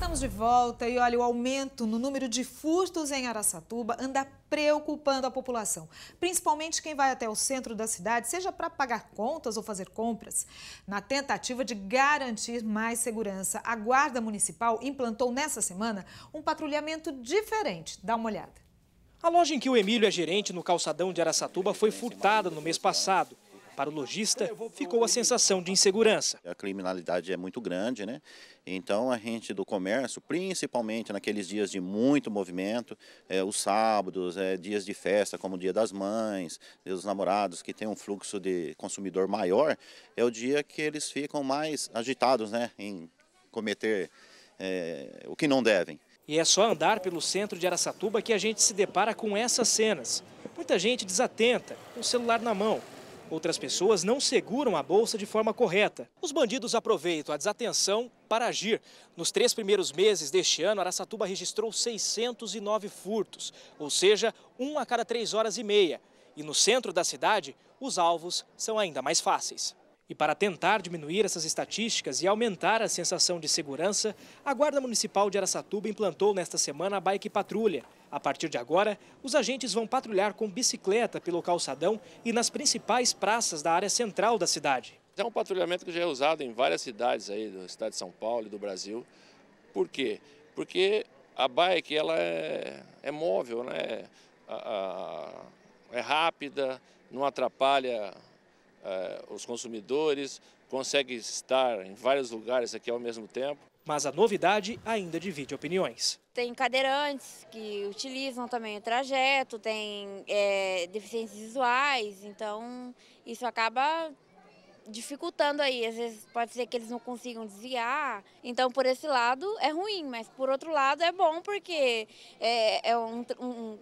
Estamos de volta e olha, o aumento no número de furtos em Araçatuba anda preocupando a população, principalmente quem vai até o centro da cidade, seja para pagar contas ou fazer compras. Na tentativa de garantir mais segurança, a Guarda Municipal implantou nessa semana um patrulhamento diferente. Dá uma olhada. A loja em que o Emílio é gerente no calçadão de Araçatuba foi furtada no mês passado. Para o lojista, ficou a sensação de insegurança. A criminalidade é muito grande, né? Então a gente do comércio, principalmente naqueles dias de muito movimento, é, os sábados, é, dias de festa, como o dia das mães, dia dos namorados, que tem um fluxo de consumidor maior, é o dia que eles ficam mais agitados, né? Em cometer é, o que não devem. E é só andar pelo centro de Araçatuba que a gente se depara com essas cenas. Muita gente desatenta, com o celular na mão, Outras pessoas não seguram a bolsa de forma correta. Os bandidos aproveitam a desatenção para agir. Nos três primeiros meses deste ano, Araçatuba registrou 609 furtos, ou seja, um a cada três horas e meia. E no centro da cidade, os alvos são ainda mais fáceis. E para tentar diminuir essas estatísticas e aumentar a sensação de segurança, a Guarda Municipal de Aracatuba implantou nesta semana a Bike Patrulha. A partir de agora, os agentes vão patrulhar com bicicleta pelo calçadão e nas principais praças da área central da cidade. É um patrulhamento que já é usado em várias cidades aí, da cidade de São Paulo e do Brasil. Por quê? Porque a bike ela é, é móvel, né? é, é rápida, não atrapalha eh, os consumidores, consegue estar em vários lugares aqui ao mesmo tempo. Mas a novidade ainda divide opiniões. Tem cadeirantes que utilizam também o trajeto, tem é, eh, deficiências visuais, então isso acaba dificultando aí. Às vezes pode ser que eles não consigam desviar. Então, por esse lado é ruim, mas por outro lado é bom porque é, é um, um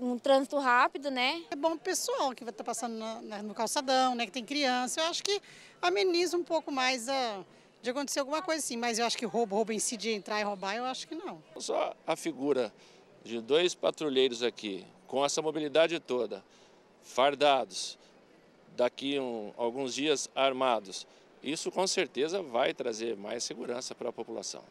um trânsito rápido, né? É bom o pessoal que vai estar tá passando na, no calçadão, né, que tem criança. Eu acho que ameniza um pouco mais a, ah, de acontecer alguma coisa assim, mas eu acho que roubo, roubo em si de entrar e roubar, eu acho que não. Só a figura de dois patrulheiros aqui, com essa mobilidade toda, fardados, daqui um, alguns dias armados, isso com certeza vai trazer mais segurança para a população.